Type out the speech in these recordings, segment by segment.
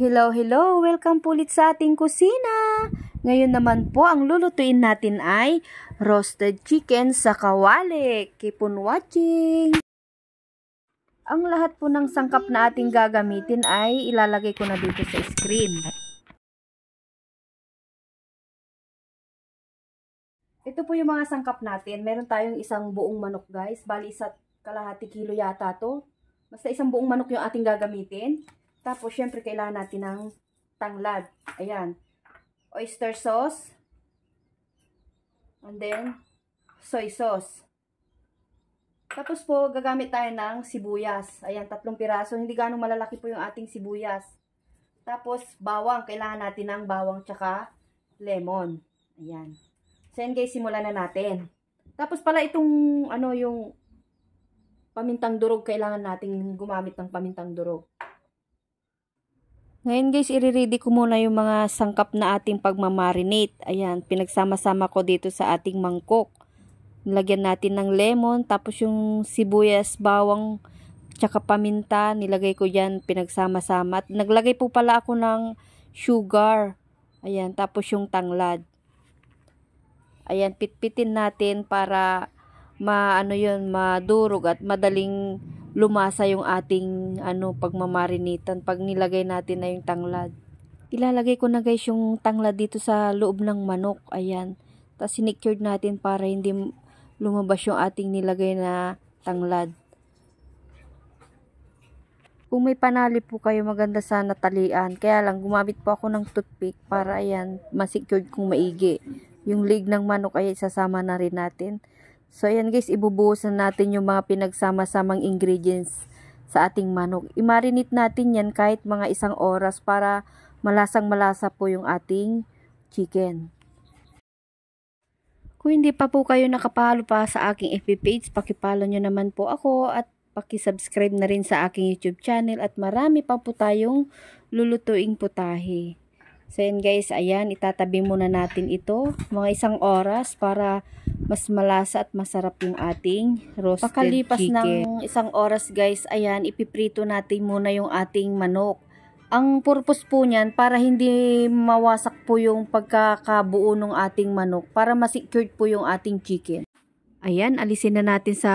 Hello, hello! Welcome pulit sa ating kusina! Ngayon naman po, ang lulutuin natin ay roasted chicken sa kawali. Keep on watching! Ang lahat po ng sangkap na ating gagamitin ay ilalagay ko na dito sa screen. Ito po yung mga sangkap natin. Meron tayong isang buong manok guys. Bali, isa kalahati kilo yata to. Basta isang buong manok yung ating gagamitin. Tapos, syempre, kailangan natin ng tanglad. Ayan. Oyster sauce. And then, soy sauce. Tapos po, gagamit tayo ng sibuyas. Ayan, tatlong piraso. Hindi ganong malalaki po yung ating sibuyas. Tapos, bawang. Kailangan natin ng bawang tsaka lemon. Ayan. So, yan guys, simulan na natin. Tapos pala itong, ano, yung pamintang durog. Kailangan natin gumamit ng pamintang durog. Ngayon guys, ireready ko muna yung mga sangkap na ating pagmamarinate. Ayan, pinagsama-sama ko dito sa ating mangkok. Nilagyan natin ng lemon, tapos yung sibuyas, bawang, tsaka paminta. Nilagay ko yan, pinagsama-sama. At naglagay po pala ako ng sugar. Ayan, tapos yung tanglad. Ayan, pitpitin natin para maano yun, madurog at madaling lumasa yung ating ano pagmamarinitan pag nilagay natin na yung tanglad. Ilalagay ko na guys yung tanglad dito sa loob ng manok. Ayan. Tapos sinictured natin para hindi lumabas yung ating nilagay na tanglad. Kung may panali po kayo maganda sana talian. Kaya lang gumamit po ako ng toothpick para ayan masecured kung maigi. Yung leg ng manok ay sasama na rin natin. So, ayan guys, ibubuhos na natin yung mga pinagsama-samang ingredients sa ating manok. Imarinate natin yan kahit mga isang oras para malasang malasa po yung ating chicken. Kung hindi pa po kayo nakapalo pa sa aking FB page, pakipalo nyo naman po ako at pakisubscribe na rin sa aking YouTube channel at marami pa po tayong lulutuing putahe. So, yan guys, ayan, itatabi muna natin ito mga isang oras para mas malasa at masarap yung ating roasted Pakalipas chicken. Pakalipas ng isang oras guys, ayan, ipiprito natin muna yung ating manok. Ang purpose po niyan para hindi mawasak po yung pagkakabuo ng ating manok para ma-secured po yung ating chicken. Ayan, alisin na natin sa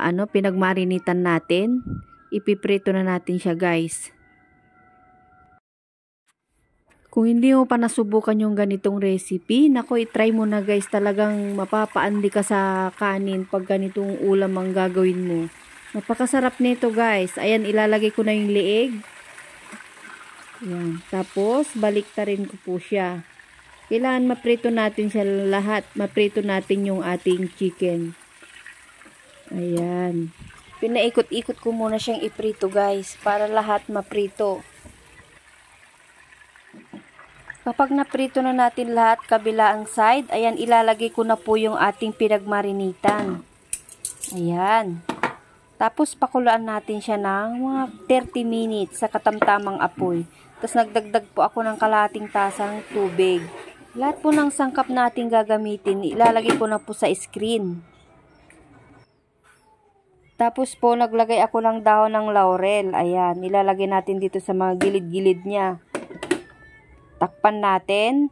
ano pinagmarinitan natin. Ipiprito na natin siya guys. Kung hindi mo pa nasubukan yung ganitong recipe, nako i-try mo na guys, talagang mapapaandi ka sa kanin pag ganitong ulam ang gagawin mo. Napakasarap nito guys. Ayan, ilalagay ko na yung leeg. Ayan. Tapos, baliktarin ko po siya. Kailangan maprito natin siya lahat. Maprito natin yung ating chicken. Ayan. Pinaikot-ikot ko muna siyang iprito guys. Para lahat maprito. Kapag naprito na natin lahat ang side, ayan ilalagay ko na po yung ating pinagmarinitan. Ayan. Tapos pakulaan natin siya ng mga 30 minutes sa katamtamang apoy. Tapos nagdagdag po ako ng kalating tasang tubig. Lahat po ng sangkap natin gagamitin, ilalagay ko na po sa screen. Tapos po naglagay ako ng dahon ng laurel. Ayan, nilalagay natin dito sa mga gilid-gilid niya. Takpan natin.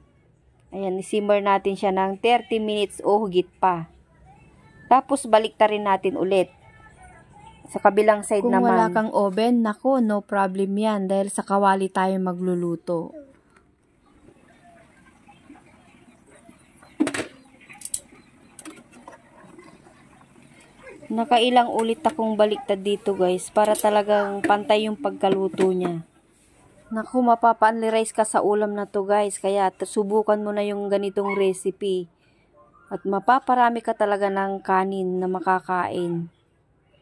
Ayan, simmer natin siya ng 30 minutes o hugit pa. Tapos baliktarin natin ulit. Sa kabilang side Kung naman. Kung wala kang oven, nako, no problem yan dahil sa kawali tayo magluluto. Nakailang ulit akong baliktad dito guys para talagang pantay yung pagkaluto niya. Naku, mapapaanli rice ka sa ulam na to guys. Kaya subukan mo na yung ganitong recipe. At mapaparami ka talaga ng kanin na makakain.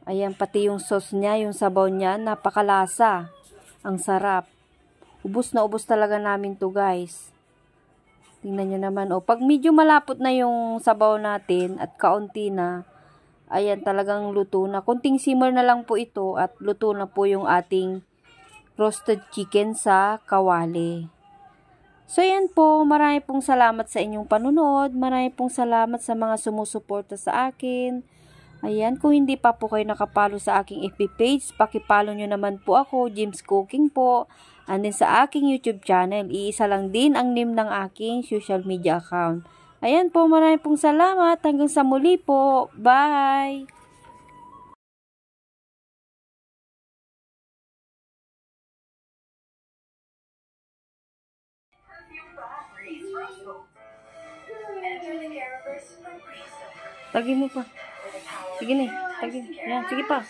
Ayan, pati yung sauce niya, yung sabaw niya, napakalasa. Ang sarap. Ubus na ubus talaga namin to guys. Tingnan nyo naman. O, oh. pag medyo malapot na yung sabaw natin at kaunti na, ayan talagang luto na. Kunting simmer na lang po ito at luto na po yung ating roasted chicken sa kawali. So, yan po. Marami pong salamat sa inyong panunood. Marami pong salamat sa mga sumusuporta sa akin. Ayan, kung hindi pa po kayo nakapalo sa aking FB page, pakipalo nyo naman po ako, Jim's Cooking po. And then sa aking YouTube channel, iisa lang din ang name ng aking social media account. Ayan po, marami pong salamat. Hanggang sa muli po. Bye! Tagi mo pa. Sige na. Lagi. Eh, Yan, sige pa.